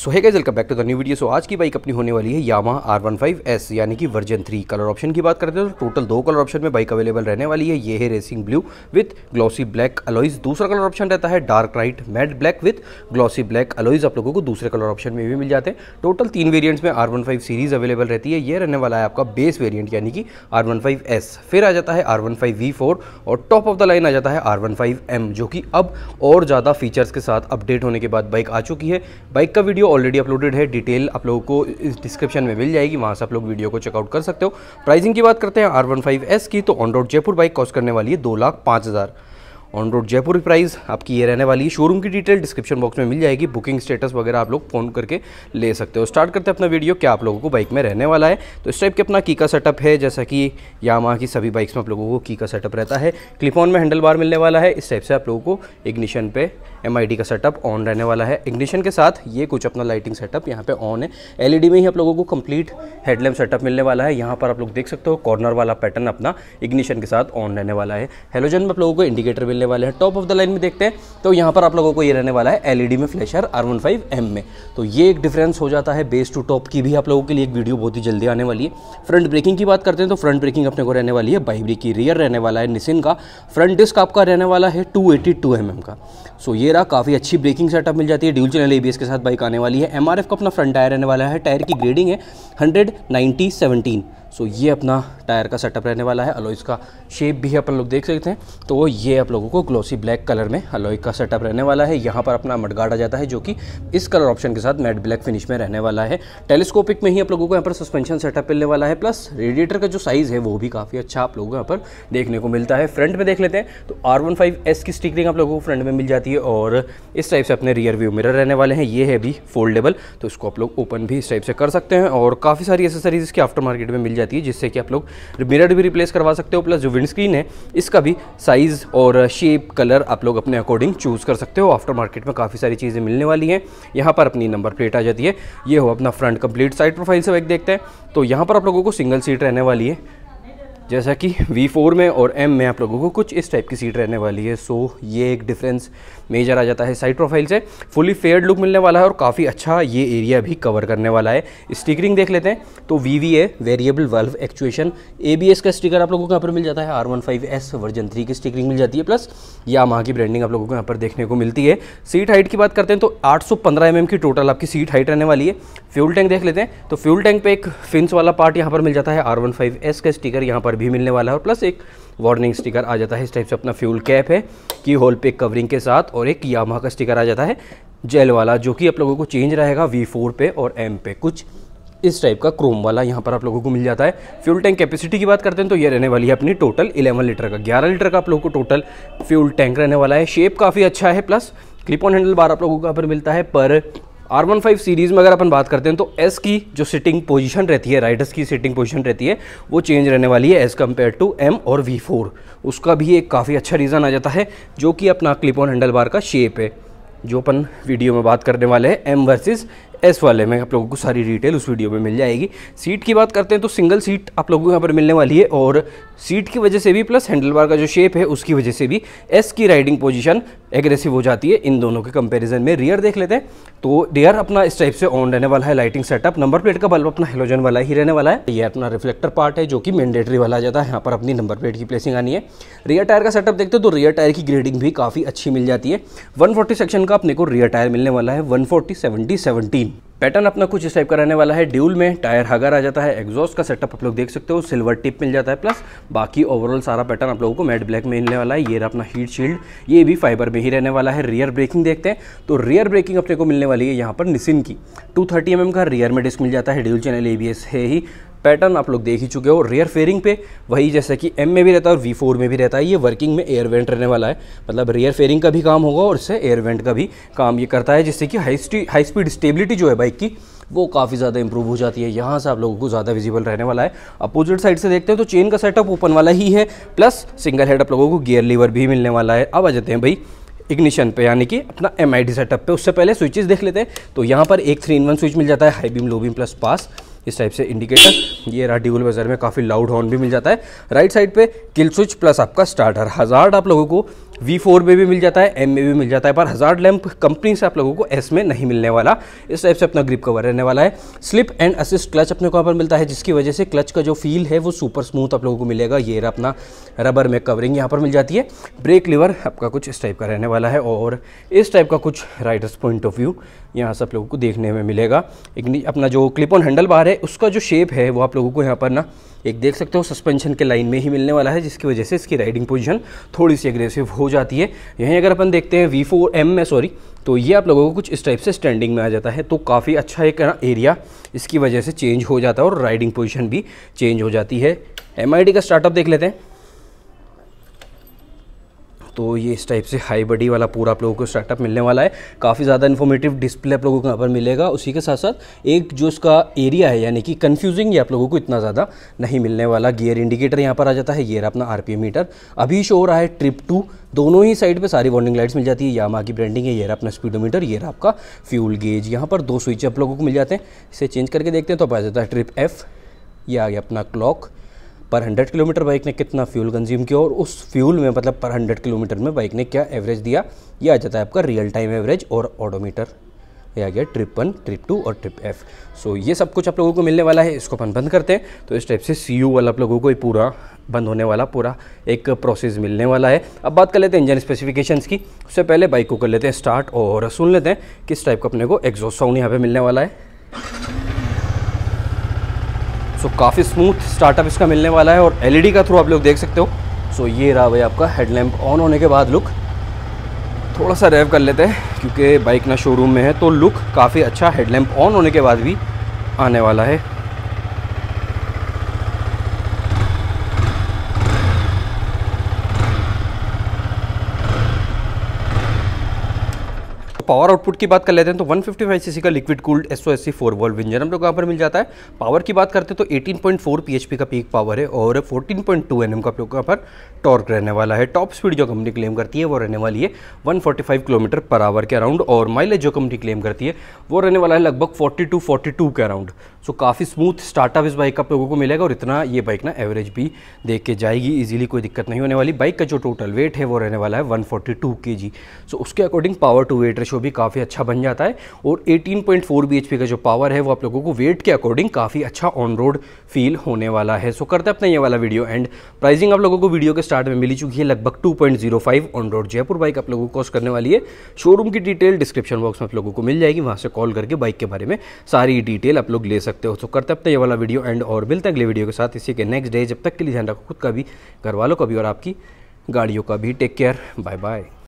so hi guys welcome back to the new video so आज की bike अपनी होने वाली है यामा एस यानी कि वर्जन 3 कलर ऑप्शन की बात करते हैं तो टोटल दो कलर ऑप्शन में बाइक अवेलेबल रहने वाली है ये है racing blue with glossy black alloys दूसरा कलर ऑप्शन रहता है dark knight matte black with glossy black alloys आप लोगों को दूसरे कलर ऑप्शन में भी मिल जाते हैं टोटल तीन वेरियंट्स में आर सीरीज़ अवेलेबल रहती है ये रहने वाला है आपका बेस वेरियंट यानी कि आर फिर आ जाता है आर वन और टॉप ऑफ द लाइन आ जाता है आर जो कि अब और ज़्यादा फीचर्स के साथ अपडेट होने के बाद बाइक आ चुकी है बाइक का वीडियो वीडियो ऑलरेडी अपलोडेड है डिटेल आप लोगों को इस डिस्क्रिप्शन में मिल जाएगी वहाँ से आप लोग वीडियो को चेकआउट कर सकते हो प्राइसिंग की बात करते हैं आर वन फाइव एस की तो on road Jaipur bike cost करने वाली है दो लाख पाँच हज़ार ऑन रोड जयपुर की प्राइस आपकी ये रहने वाली है शोरूम की डिटेल डिस्क्रिप्शन बॉक्स में मिल जाएगी बुकिंग स्टेटस वगैरह आप लोग फ़ोन करके ले सकते हो स्टार्ट करते हैं अपना वीडियो क्या आप लोगों को बाइक में रहने वाला है तो इस टाइप के अपना की का सेटअप है जैसा कि यामा की सभी बाइक्स में आप लोगों को की का सेटअप रहता है क्लिपॉन में हैंडल बार मिलने वाला है इस टाइप से आप लोगों को इग्निशन पे एम का सेटअप ऑन रहने वाला है इग्निशन के साथ ये कुछ अपना लाइटिंग सेटअप यहाँ पे ऑन है एलईडी e में ही आप लोगों को कंप्लीट हेडलैम्प सेटअप मिलने वाला है यहाँ पर आप लोग देख सकते हो कॉर्नर वाला पैटर्न अपना इग्निशन के साथ ऑन रहने वाला है हेलोजन में आप लोगों को इंडिकेटर मिलने वाले हैं टॉप ऑफ द लाइन में देखते हैं तो यहाँ पर आप लोगों को ये रहने वाला है एलईडी e में flasher R one five M में तो ये एक डिफरेंस हो जाता है बेस टू टॉप की भी आप लोगों के लिए एक वीडियो बहुत ही जल्दी आने वाली है फ्रंट ब्रेकिंग की बात करते हैं तो फ्रंट ब्रेकिंग अपने को रहने वाली है बाइबरी की रियर रहने वाला है निसिन का फ्रंट डिस्क आपका रहने वाला है two eighty two M M का सो ये वगैरह काफ़ी अच्छी ब्रेकिंग सेटअप मिल जाती है ड्यूल चैनल एबीएस के साथ बाइक आने वाली है एमआरएफ का अपना फ्रंट टायर रहने वाला है टायर की ग्रेडिंग है हंड्रेड नाइन्टी सेवनटीन सो ये अपना टायर का सेटअप रहने वाला है अलोइस का शेप भी अपन लोग देख सकते हैं तो ये आप लोगों को ग्लोसी ब्लैक कलर में अलोइ का सेटअप रहने वाला है यहाँ पर अपना मडगार्ड आ जाता है जो कि इस कलर ऑप्शन के साथ मैट ब्लैक फिनिश में रहने वाला है टेलीस्कोपिक में ही आप लोगों को यहाँ पर सस्पेंशन सेटअप मिलने वाला है प्लस रेडिएटर का जो साइज़ है वो भी काफ़ी अच्छा आप लोगों को यहाँ पर देखने को मिलता है फ्रंट में देख लेते हैं तो आर वन फाइव एस की स्टिकरिंग आप लोगों को फ्रंट में मिल जाती है और इस टाइप से अपने रियर व्यू मिररर रहने वाले हैं ये है भी फोल्डेबल तो इसको आप लोग ओपन भी इस टाइप से कर सकते हैं और काफ़ी सारी एसेसरीज इसके आफ्टर मार्केट में मिल जाती जाती है जिससे कि आप लोग मिरर भी रिप्लेस करवा सकते हो प्लस जो विंड स्क्रीन है इसका भी साइज़ और शेप कलर आप लोग अपने अकॉर्डिंग चूज़ कर सकते हो आफ्टर मार्केट में काफ़ी सारी चीज़ें मिलने वाली हैं यहाँ पर अपनी नंबर प्लेट आ जाती है ये हो अपना फ्रंट कंप्लीट साइड प्रोफाइल से बाइक देखते हैं तो यहाँ पर आप लोगों को सिंगल सीट रहने वाली है जैसा कि V4 में और M में आप लोगों को कुछ इस टाइप की सीट रहने वाली है सो ये एक डिफरेंस मेजर आ जाता है साइड प्रोफाइल से फुली फेयर लुक मिलने वाला है और काफ़ी अच्छा ये एरिया भी कवर करने वाला है स्टिकरिंग देख लेते हैं तो V V A variable valve actuation A का स्टिकर आप लोगों को यहाँ पर मिल जाता है R one five S version three की स्टिकरिंग मिल जाती है प्लस या यामा की ब्रांडिंग आप लोगों को यहाँ पर देखने को मिलती है सीट हाइट की बात करते हैं तो आठ सौ एम की टोटल आपकी सीट हाइट रहने वाली है फ्यूल टैंक देख लेते हैं तो फ्यूल टैंक पर एक फिंस वाला पार्ट यहाँ पर मिल जाता है आर वन फाइव एस का स्टिकर यहाँ पर भी मिलने वाला है और प्लस एक वार्निंग स्टिकर आ जाता है इस टाइप से अपना फ्यूल कैप है की होल पे कवरिंग के साथ और एक यामा का स्टिकर आ जाता है जेल वाला जो कि आप लोगों को चेंज रहेगा वी फोर पे और एम पे कुछ इस टाइप का क्रोम वाला यहाँ पर आप लोगों को मिल जाता है फ्यूल टैंक कैपेसिटी की बात करते हैं तो ये रहने वाली है अपनी टोटल 11 लीटर का 11 लीटर का आप लोगों को टोटल फ्यूल टैंक रहने वाला है शेप काफ़ी अच्छा है plus clip on handlebar आप लोगों को यहाँ पर मिलता है पर आर वन फाइव सीरीज़ में अगर अपन बात करते हैं तो एस की जो सिटिंग पोजीशन रहती है राइडर्स की सिटिंग पोजीशन रहती है वो चेंज रहने वाली है एज़ कम्पेयर टू एम और वी फोर उसका भी एक काफ़ी अच्छा रीज़न आ जाता है जो कि अपना क्लिप ऑन हैंडल बार का शेप है जो अपन वीडियो में बात करने वाले हैं एम वर्सेस एस वाले में आप लोगों को सारी डिटेल उस वीडियो में मिल जाएगी सीट की बात करते हैं तो सिंगल सीट आप लोगों को यहाँ पर मिलने वाली है और सीट की वजह से भी प्लस हैंडल बार का जो शेप है उसकी वजह से भी एस की राइडिंग पोजिशन एग्रेसिव हो जाती है इन दोनों के कंपेरिजन में रियर देख लेते हैं तो रियर अपना इस टाइप से ऑन रहने वाला है लाइटिंग सेटअप नंबर प्लेट का बल्ब अपना हेलोजन वाला ही रहने वाला है ये अपना रिफ्लेक्टर पार्ट है जो कि मैंडेटरी वाला आ जाता है यहाँ पर अपनी नंबर प्लेट की प्लेसिंग आनी है रियर टायर का सेटअप देखते हो तो रियर टायर की ग्रेडिंग भी काफ़ी अच्छी मिल जाती है 140 सेक्शन का अपने को रियर टायर मिलने वाला है 140 70 17 पैटर्न अपना कुछ इस टाइप का रहने वाला है ड्यूल में टायर हगर आ जाता है एग्जॉस्ट का सेटअप आप लोग देख सकते हो सिल्वर टिप मिल जाता है प्लस बाकी ओवरऑल सारा पैटर्न आप लोगों को मेट ब्लैक में मिलने वाला है ये अपना हीट शील्ड ये भी फाइबर में ही रहने वाला है रियर ब्रेकिंग देखते हैं तो रियर ब्रेकिंग अपने को मिलने वाली है यहाँ पर निसिन की टू थर्टी mm का रियर में डिस्क मिल जाता है ड्यूल चैनल ए है ही पैटर्न आप लोग देख ही चुके हो रेयर फेयरिंग पे वही जैसा कि एम में भी रहता है और वी फोर में भी रहता है ये वर्किंग में एयर वेंट रहने वाला है मतलब रेयर फेयरिंग का भी काम होगा और इससे एयर वेंट का भी काम ये करता है जिससे कि हाई हाई स्पीड स्टेबिलिटी जो है बाइक की वो काफ़ी ज़्यादा इंप्रूव हो जाती है यहाँ से आप लोगों को ज़्यादा विजिबल रहने वाला है अपोजिट साइड से देखते हैं तो चेन का सेटअप ओपन वाला ही है प्लस सिंगल हेड आप लोगों को गियर लीवर भी मिलने वाला है अब आ जाते हैं भाई इग्निशन पे यानी कि अपना एम सेटअप पे उससे पहले स्विचेस देख लेते हैं तो यहाँ पर एक थ्री इन वन स्विच मिल जाता है high beam low beam plus pass इस टाइप से इंडिकेटर ये रहा ड्यूल बजर में काफ़ी लाउड हॉर्न भी मिल जाता है राइट साइड पे किल स्विच प्लस आपका स्टार्टर हज़ार्ड आप लोगों को वी फोर में भी मिल जाता है एम में भी मिल जाता है पर हज़ार लैम्प कंपनी से आप लोगों को एस में नहीं मिलने वाला इस टाइप से अपना ग्रिप कवर रहने वाला है स्लिप एंड असिस्ट क्लच अपने को पर मिलता है जिसकी वजह से क्लच का जो फील है वो सुपर स्मूथ आप लोगों को मिलेगा ये रहा अपना रबर में कवरिंग यहाँ पर मिल जाती है ब्रेक लीवर आपका कुछ इस टाइप का रहने वाला है और इस टाइप का कुछ राइडर्स पॉइंट ऑफ व्यू यहाँ से आप लोगों को देखने में मिलेगा एक अपना जो क्लिप ऑन हैंडल बार है उसका जो शेप है वो आप लोगों को यहाँ पर ना एक देख सकते हो सस्पेंशन के लाइन में ही मिलने वाला है जिसकी वजह से इसकी राइडिंग पोजीशन थोड़ी सी एग्रेसिव हो जाती है यहीं अगर अपन देखते हैं वी फोर एम में सॉरी तो ये आप लोगों को कुछ इस टाइप से स्टैंडिंग में आ जाता है तो काफ़ी अच्छा एक एरिया इसकी वजह से चेंज हो जाता है और राइडिंग पोजिशन भी चेंज हो जाती है एम का स्टार्टअप देख लेते हैं तो ये इस टाइप से हाई बडी वाला पूरा आप लोगों को स्टार्टअप मिलने वाला है काफ़ी ज़्यादा इन्फॉर्मेटिव डिस्प्ले आप लोगों को यहाँ पर मिलेगा उसी के साथ साथ एक जो इसका एरिया है यानी कि कन्फ्यूजिंग ये आप लोगों को इतना ज़्यादा नहीं मिलने वाला गियर इंडिकेटर यहाँ पर आ जाता है ये अपना आर मीटर अभी शो रहा है ट्रिप टू दोनों ही साइड पे सारी वार्निंग लाइट्स मिल जाती है यामा की ब्रांडिंग है ये रहा अपना स्पीडोमीटर ये आपका फ्यूल गेज यहाँ पर दो स्विच आप लोगों को मिल जाते हैं इसे चेंज करके देखते हैं तो आप आ जाता है ट्रिप एफ़ ये आ गया अपना क्लॉक पर हंड्रेड किलोमीटर बाइक ने कितना फ्यूल कंज्यूम किया और उस फ्यूल में मतलब पर हंड्रेड किलोमीटर में बाइक ने क्या एवरेज दिया ये आ जाता है आपका रियल टाइम एवरेज और ऑडोमीटर ये आ गया ट्रिप वन ट्रिप टू और ट्रिप एफ सो so, ये सब कुछ आप लोगों को मिलने वाला है इसको अपन बंद करते हैं तो इस टाइप से सी यू वाला आप लोगों को पूरा बंद होने वाला पूरा एक प्रोसेस मिलने वाला है अब बात कर लेते हैं इंजन स्पेसिफिकेशंस की उससे पहले बाइक को कर लेते हैं स्टार्ट और सुन लेते हैं किस टाइप का अपने को एग्जॉस्ट साउंड यहाँ पर मिलने वाला है सो so, काफ़ी स्मूथ स्टार्टअप इसका मिलने वाला है और एलईडी e का थ्रू आप लोग देख सकते हो सो so, ये रहा भाई आपका हेडलैम्प ऑन होने के बाद लुक थोड़ा सा रेव कर लेते हैं क्योंकि बाइक ना शोरूम में है तो लुक काफ़ी अच्छा हेडलैम्प ऑन होने के बाद भी आने वाला है तो पावर आउटपुट की बात कर लेते हैं तो 155 सीसी का liquid cooled S O S C four valve engine हम लोग यहाँ पर मिल जाता है पावर की बात करते हैं तो 18.4 पीएचपी का पीक पावर है और 14.2 एम का यहाँ पर टॉर्क रहने वाला है टॉप स्पीड जो कंपनी क्लेम करती है वो रहने वाली है वन किलोमीटर पर आवर के अराउंड और माइलेज जो कंपनी क्लेम करती है वो रहने वाला है लगभग फोर्टी टू के अराउंड सो काफ़ी स्मूथ स्टार्टअप इस बाइक का आप लोगों को मिलेगा और इतना ये बाइक ना एवरेज भी देख के जाएगी इजीली कोई दिक्कत नहीं होने वाली बाइक का जो टोटल वेट है वो रहने वाला है 142 फोर्टी टू के जी सो उसके according power to weight ratio भी काफ़ी अच्छा बन जाता है और 18.4 पी का जो पावर है वो आप लोगों को वेट के अकॉर्डिंग काफ़ी अच्छा ऑन रोड फील होने वाला है सो करते अपना ये वाला वीडियो एंड प्राइसिंग आप लोगों को वीडियो के स्टार्ट में मिली चुकी है लगभग two on road Jaipur bike आप लोगों को कॉस्ट करने वाली है शोरूम की डिटेल डिस्क्रिप्शन बॉक्स में आप लोगों को मिल जाएगी वहाँ से कॉल करके बाइक के बारे में सारी डिटेल आप लोग ले सकते सकते हो तो करते अब ये वाला वीडियो एंड और मिलते हैं अगले वीडियो के साथ इसी के नेक्स्ट डे जब तक के लिए ध्यान रखो खुद का भी घर वालों का भी और आपकी गाड़ियों का भी टेक केयर बाय बाय